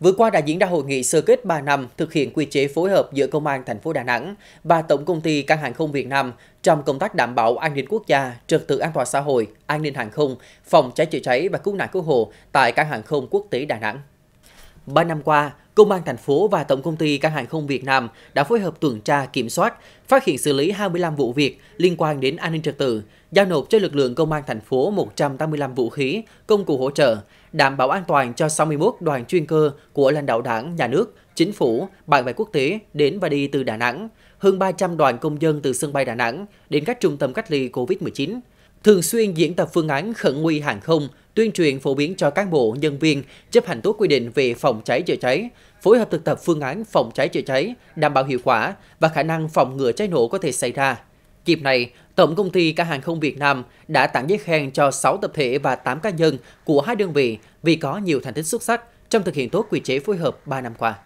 Vừa qua đã diễn ra hội nghị sơ kết 3 năm thực hiện quy chế phối hợp giữa Công an thành phố Đà Nẵng và Tổng công ty Cảng hàng không Việt Nam trong công tác đảm bảo an ninh quốc gia, trật tự an toàn xã hội, an ninh hàng không, phòng cháy chữa cháy và cứu nạn cứu hộ tại Cảng hàng không quốc tế Đà Nẵng. 3 năm qua, Công an thành phố và Tổng công ty Cảng hàng không Việt Nam đã phối hợp tuần tra kiểm soát, phát hiện xử lý 25 vụ việc liên quan đến an ninh trật tự, giao nộp cho lực lượng công an thành phố 185 vũ khí, công cụ hỗ trợ, đảm bảo an toàn cho 61 đoàn chuyên cơ của lãnh đạo đảng, nhà nước, chính phủ, bạn bè quốc tế đến và đi từ Đà Nẵng, hơn 300 đoàn công dân từ sân bay Đà Nẵng đến các trung tâm cách ly COVID-19, thường xuyên diễn tập phương án khẩn nguy hàng không tuyên truyền phổ biến cho cán bộ, nhân viên chấp hành tốt quy định về phòng cháy chữa cháy, phối hợp thực tập phương án phòng cháy chữa cháy đảm bảo hiệu quả và khả năng phòng ngừa cháy nổ có thể xảy ra. Dịp này, Tổng công ty Cảng hàng không Việt Nam đã tặng giấy khen cho 6 tập thể và 8 cá nhân của hai đơn vị vì có nhiều thành tích xuất sắc trong thực hiện tốt quy chế phối hợp 3 năm qua.